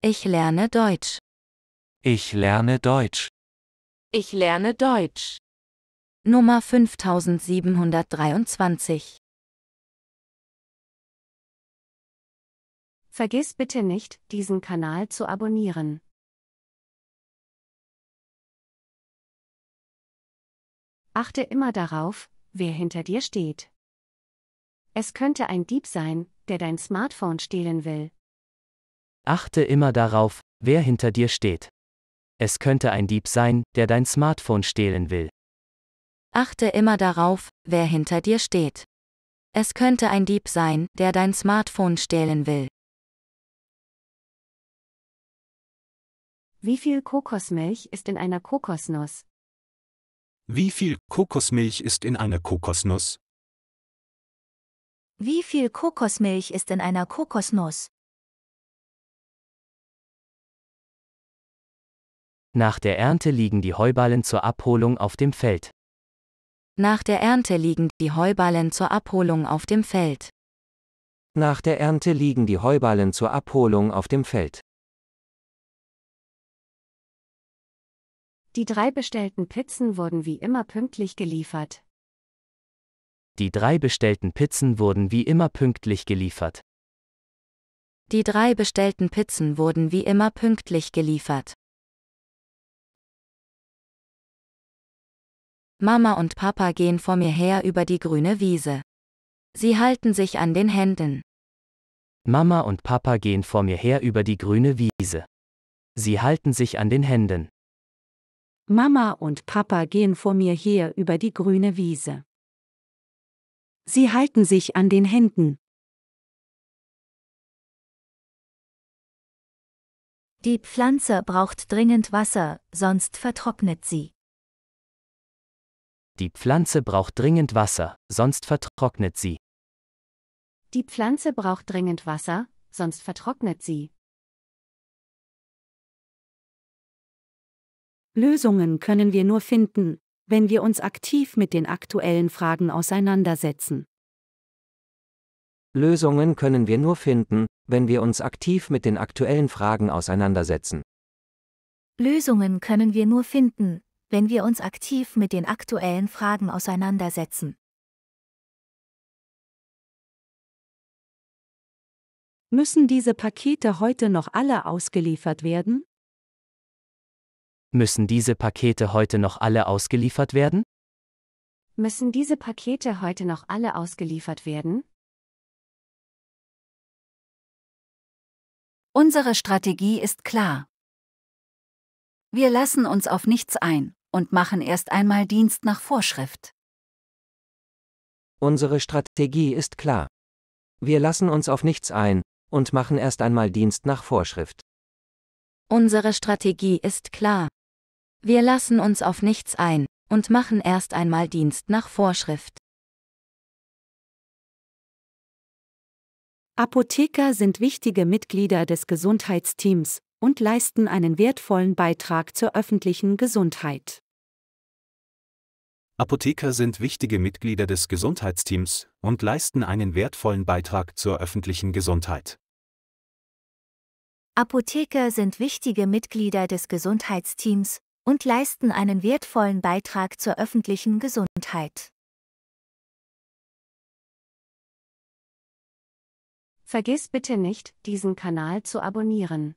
Ich lerne Deutsch. Ich lerne Deutsch. Ich lerne Deutsch. Nummer 5723. Vergiss bitte nicht, diesen Kanal zu abonnieren. Achte immer darauf, wer hinter dir steht. Es könnte ein Dieb sein, der dein Smartphone stehlen will. Achte immer darauf, wer hinter dir steht. Es könnte ein Dieb sein, der dein Smartphone stehlen will. Achte immer darauf, wer hinter dir steht. Es könnte ein Dieb sein, der dein Smartphone stehlen will. Wie viel Kokosmilch ist in einer Kokosnuss? Wie viel Kokosmilch ist in einer Kokosnuss? Wie viel Kokosmilch ist in einer Kokosnuss? Nach der Ernte liegen die Heuballen zur Abholung auf dem Feld. Nach der Ernte liegen die Heuballen zur Abholung auf dem Feld. Nach der Ernte liegen die Heuballen zur Abholung auf dem Feld. Die drei bestellten Pizzen wurden wie immer pünktlich geliefert. Die drei bestellten Pizzen wurden wie immer pünktlich geliefert. Die drei bestellten Pizzen wurden wie immer pünktlich geliefert. Mama und Papa gehen vor mir her über die grüne Wiese. Sie halten sich an den Händen. Mama und Papa gehen vor mir her über die grüne Wiese. Sie halten sich an den Händen. Mama und Papa gehen vor mir her über die grüne Wiese. Sie halten sich an den Händen. Die Pflanze braucht dringend Wasser, sonst vertrocknet sie. Die Pflanze braucht dringend Wasser, sonst vertrocknet sie. Die Pflanze braucht dringend Wasser, sonst vertrocknet sie. Lösungen können wir nur finden, wenn wir uns aktiv mit den aktuellen Fragen auseinandersetzen. Lösungen können wir nur finden, wenn wir uns aktiv mit den aktuellen Fragen auseinandersetzen. Lösungen können wir nur finden, wenn wir uns aktiv mit den aktuellen Fragen auseinandersetzen. Müssen diese Pakete heute noch alle ausgeliefert werden? Müssen diese Pakete heute noch alle ausgeliefert werden? Müssen diese Pakete heute noch alle ausgeliefert werden? Unsere Strategie ist klar. Wir lassen uns auf nichts ein und machen erst einmal Dienst nach Vorschrift. Unsere Strategie ist klar. Wir lassen uns auf nichts ein und machen erst einmal Dienst nach Vorschrift. Unsere Strategie ist klar. Wir lassen uns auf nichts ein und machen erst einmal Dienst nach Vorschrift. Apotheker sind wichtige Mitglieder des Gesundheitsteams und leisten einen wertvollen Beitrag zur öffentlichen Gesundheit. Apotheker sind wichtige Mitglieder des Gesundheitsteams und leisten einen wertvollen Beitrag zur öffentlichen Gesundheit. Apotheker sind wichtige Mitglieder des Gesundheitsteams und leisten einen wertvollen Beitrag zur öffentlichen Gesundheit. Vergiss bitte nicht, diesen Kanal zu abonnieren.